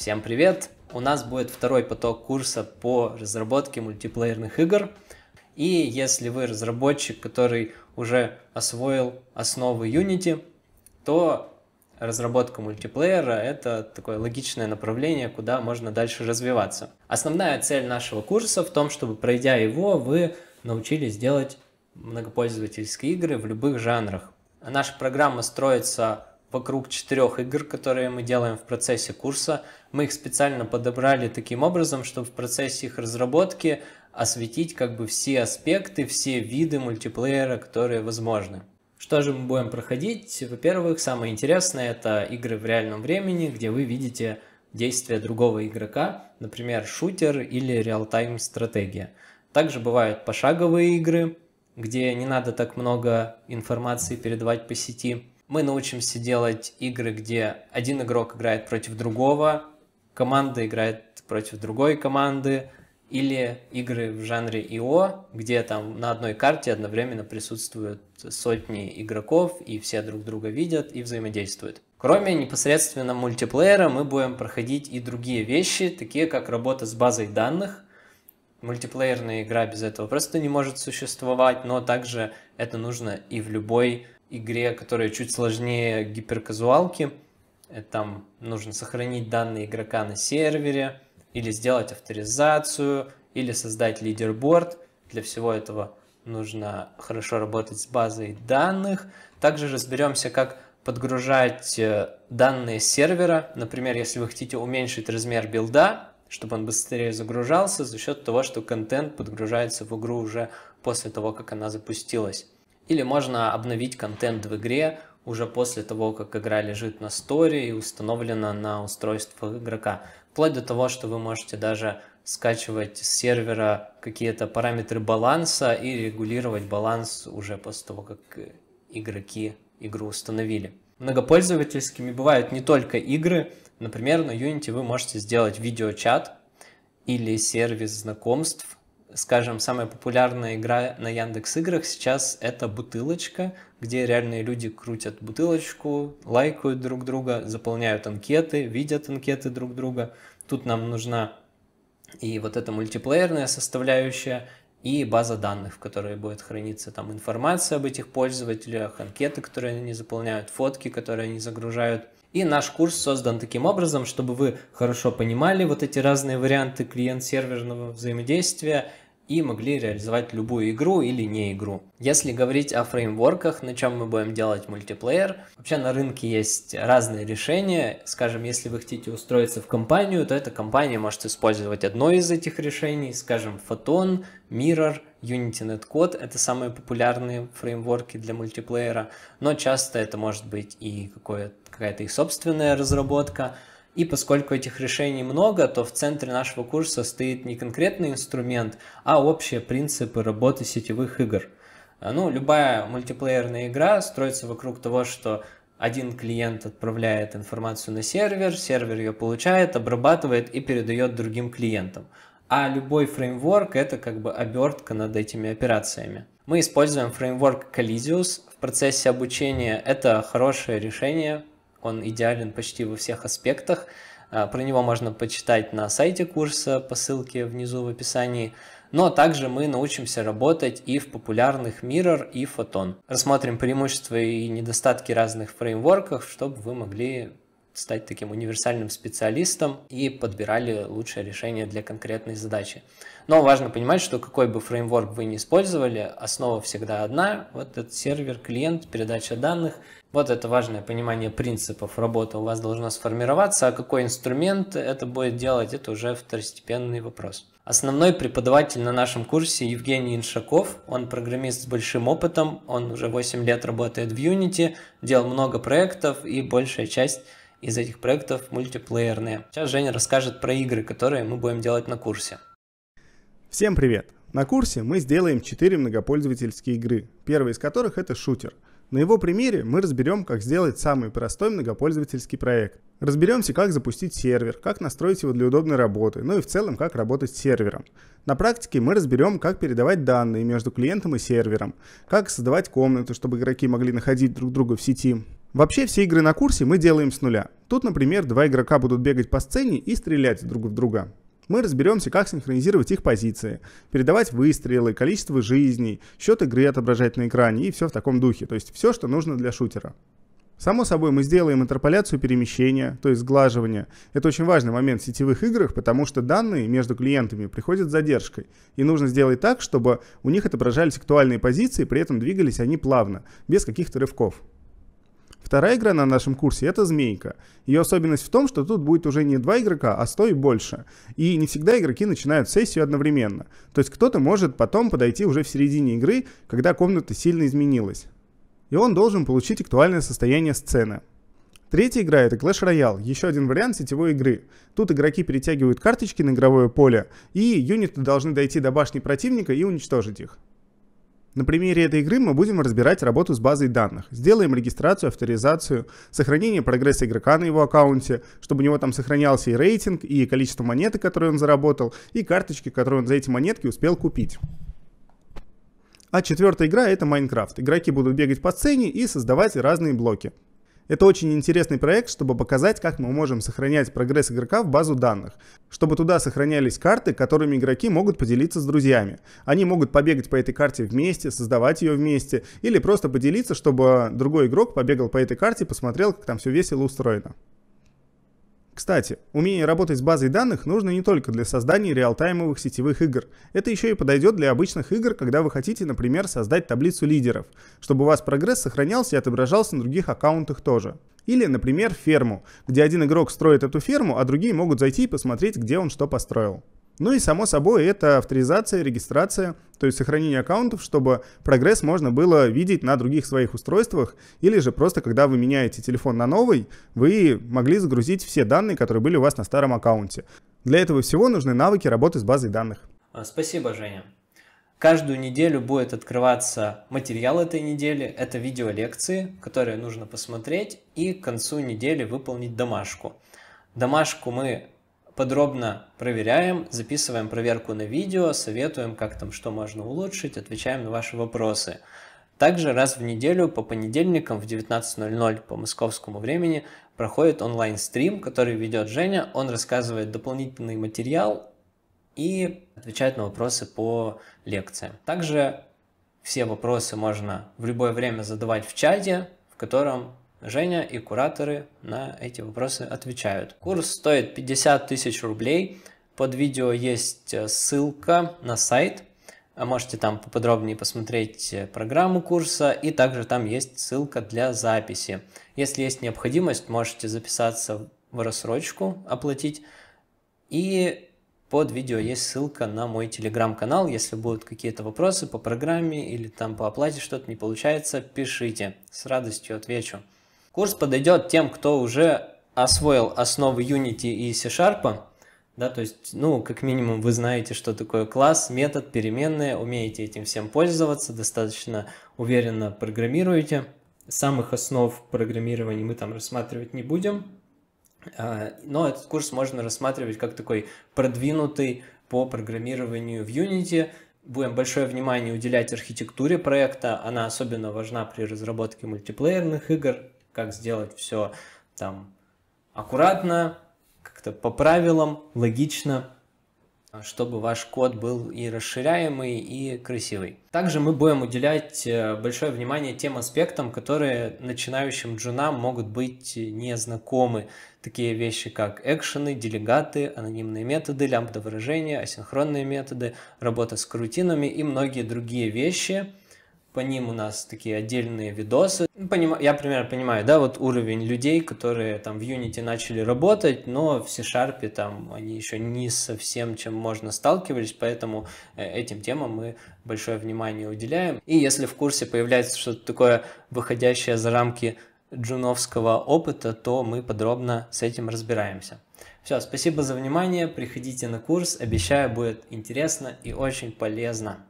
Всем привет! У нас будет второй поток курса по разработке мультиплеерных игр. И если вы разработчик, который уже освоил основы Unity, то разработка мультиплеера — это такое логичное направление, куда можно дальше развиваться. Основная цель нашего курса в том, чтобы, пройдя его, вы научились делать многопользовательские игры в любых жанрах. Наша программа строится вокруг четырех игр, которые мы делаем в процессе курса. Мы их специально подобрали таким образом, чтобы в процессе их разработки осветить как бы все аспекты, все виды мультиплеера, которые возможны. Что же мы будем проходить? Во-первых, самое интересное это игры в реальном времени, где вы видите действия другого игрока, например, шутер или реал-тайм стратегия. Также бывают пошаговые игры, где не надо так много информации передавать по сети мы научимся делать игры, где один игрок играет против другого, команда играет против другой команды, или игры в жанре ИО, где там на одной карте одновременно присутствуют сотни игроков, и все друг друга видят и взаимодействуют. Кроме непосредственно мультиплеера, мы будем проходить и другие вещи, такие как работа с базой данных. Мультиплеерная игра без этого просто не может существовать, но также это нужно и в любой игре, которая чуть сложнее гиперказуалки. Э, там нужно сохранить данные игрока на сервере, или сделать авторизацию, или создать лидерборд. Для всего этого нужно хорошо работать с базой данных. Также разберемся, как подгружать э, данные сервера. Например, если вы хотите уменьшить размер билда, чтобы он быстрее загружался за счет того, что контент подгружается в игру уже после того, как она запустилась. Или можно обновить контент в игре уже после того, как игра лежит на сторе и установлена на устройство игрока. Вплоть до того, что вы можете даже скачивать с сервера какие-то параметры баланса и регулировать баланс уже после того, как э, игроки игру установили. Многопользовательскими бывают не только игры. Например, на Unity вы можете сделать видеочат или сервис знакомств, скажем, самая популярная игра на Яндекс Играх сейчас это бутылочка, где реальные люди крутят бутылочку, лайкают друг друга, заполняют анкеты, видят анкеты друг друга. Тут нам нужна и вот эта мультиплеерная составляющая, и база данных, в которой будет храниться там информация об этих пользователях, анкеты, которые они заполняют, фотки, которые они загружают. И наш курс создан таким образом, чтобы вы хорошо понимали вот эти разные варианты клиент-серверного взаимодействия и могли реализовать любую игру или не игру. Если говорить о фреймворках, на чем мы будем делать мультиплеер, вообще на рынке есть разные решения. Скажем, если вы хотите устроиться в компанию, то эта компания может использовать одно из этих решений, скажем, Photon, Mirror, Unity Netcode — это самые популярные фреймворки для мультиплеера, но часто это может быть и какая-то их собственная разработка — и поскольку этих решений много, то в центре нашего курса стоит не конкретный инструмент, а общие принципы работы сетевых игр. А, ну, любая мультиплеерная игра строится вокруг того, что один клиент отправляет информацию на сервер, сервер ее получает, обрабатывает и передает другим клиентам. А любой фреймворк – это как бы обертка над этими операциями. Мы используем фреймворк Collidius в процессе обучения. Это хорошее решение, он идеален почти во всех аспектах. А, про него можно почитать на сайте курса по ссылке внизу в описании. Но также мы научимся работать и в популярных Mirror и Photon. Рассмотрим преимущества и недостатки разных фреймворков, чтобы вы могли стать таким универсальным специалистом и подбирали лучшее решение для конкретной задачи. Но важно понимать, что какой бы фреймворк вы не использовали, основа всегда одна. Вот этот сервер, клиент, передача данных – вот это важное понимание принципов работы у вас должно сформироваться, а какой инструмент это будет делать, это уже второстепенный вопрос. Основной преподаватель на нашем курсе Евгений Иншаков, он программист с большим опытом, он уже 8 лет работает в Unity, делал много проектов и большая часть из этих проектов мультиплеерные. Сейчас Женя расскажет про игры, которые мы будем делать на курсе. Всем привет! На курсе мы сделаем 4 многопользовательские игры, первая из которых это шутер – на его примере мы разберем, как сделать самый простой многопользовательский проект. Разберемся, как запустить сервер, как настроить его для удобной работы, ну и в целом, как работать с сервером. На практике мы разберем, как передавать данные между клиентом и сервером, как создавать комнаты, чтобы игроки могли находить друг друга в сети. Вообще все игры на курсе мы делаем с нуля. Тут, например, два игрока будут бегать по сцене и стрелять друг в друга. Мы разберемся, как синхронизировать их позиции, передавать выстрелы, количество жизней, счет игры отображать на экране и все в таком духе. То есть все, что нужно для шутера. Само собой, мы сделаем интерполяцию перемещения, то есть сглаживания. Это очень важный момент в сетевых играх, потому что данные между клиентами приходят с задержкой. И нужно сделать так, чтобы у них отображались актуальные позиции, при этом двигались они плавно, без каких-то рывков. Вторая игра на нашем курсе — это змейка. Ее особенность в том, что тут будет уже не два игрока, а сто и больше. И не всегда игроки начинают сессию одновременно. То есть кто-то может потом подойти уже в середине игры, когда комната сильно изменилась. И он должен получить актуальное состояние сцены. Третья игра — это Clash Royale, еще один вариант сетевой игры. Тут игроки перетягивают карточки на игровое поле, и юниты должны дойти до башни противника и уничтожить их. На примере этой игры мы будем разбирать работу с базой данных. Сделаем регистрацию, авторизацию, сохранение прогресса игрока на его аккаунте, чтобы у него там сохранялся и рейтинг, и количество монеты, которые он заработал, и карточки, которые он за эти монетки успел купить. А четвертая игра это Майнкрафт. Игроки будут бегать по сцене и создавать разные блоки. Это очень интересный проект, чтобы показать, как мы можем сохранять прогресс игрока в базу данных, чтобы туда сохранялись карты, которыми игроки могут поделиться с друзьями. Они могут побегать по этой карте вместе, создавать ее вместе, или просто поделиться, чтобы другой игрок побегал по этой карте и посмотрел, как там все весело устроено. Кстати, умение работать с базой данных нужно не только для создания реалтаймовых сетевых игр. Это еще и подойдет для обычных игр, когда вы хотите, например, создать таблицу лидеров, чтобы у вас прогресс сохранялся и отображался на других аккаунтах тоже. Или, например, ферму, где один игрок строит эту ферму, а другие могут зайти и посмотреть, где он что построил. Ну и само собой это авторизация, регистрация, то есть сохранение аккаунтов, чтобы прогресс можно было видеть на других своих устройствах, или же просто когда вы меняете телефон на новый, вы могли загрузить все данные, которые были у вас на старом аккаунте. Для этого всего нужны навыки работы с базой данных. А, спасибо, Женя. Каждую неделю будет открываться материал этой недели. Это видеолекции, которые нужно посмотреть и к концу недели выполнить домашку. Домашку мы подробно проверяем, записываем проверку на видео, советуем, как там что можно улучшить, отвечаем на ваши вопросы. Также раз в неделю по понедельникам в 19.00 по московскому времени проходит онлайн-стрим, который ведет Женя. Он рассказывает дополнительный материал и отвечает на вопросы по лекциям. Также все вопросы можно в любое время задавать в чате, в котором Женя и кураторы на эти вопросы отвечают. Курс стоит 50 тысяч рублей. Под видео есть э, ссылка на сайт. Э, можете там поподробнее посмотреть э, программу курса, и также там есть ссылка для записи. Если есть необходимость, можете записаться в рассрочку, оплатить. И под видео есть ссылка на мой телеграм-канал. Если будут какие-то вопросы по программе или там по оплате что-то не получается, пишите. С радостью отвечу. Курс подойдет тем, кто уже освоил основы Unity и C-Sharp, да, то есть, ну, как минимум вы знаете, что такое класс, метод, переменные, умеете этим всем пользоваться, достаточно уверенно программируете. Самых основ программирования мы там рассматривать не будем, а, но этот курс можно рассматривать как такой продвинутый по программированию в Unity. Будем большое внимание уделять архитектуре проекта, она особенно важна при разработке мультиплеерных игр, как сделать все там аккуратно, как-то по правилам, логично, чтобы ваш код был и расширяемый, и красивый. Также мы будем уделять э, большое внимание тем аспектам, которые начинающим джунам могут быть незнакомы. Такие вещи, как экшены, делегаты, анонимные методы, лямбда выражения, асинхронные методы, работа с крутинами и многие другие вещи – по ним у нас такие отдельные видосы. Ну, я, например, понимаю, да, вот уровень людей, которые там в Unity начали работать, но в C-Sharp там они еще не совсем чем можно сталкивались, поэтому э, этим темам мы большое внимание уделяем. И если в курсе появляется что-то такое, выходящее за рамки джуновского опыта, то мы подробно с этим разбираемся. Все, спасибо за внимание, приходите на курс, обещаю, будет интересно и очень полезно.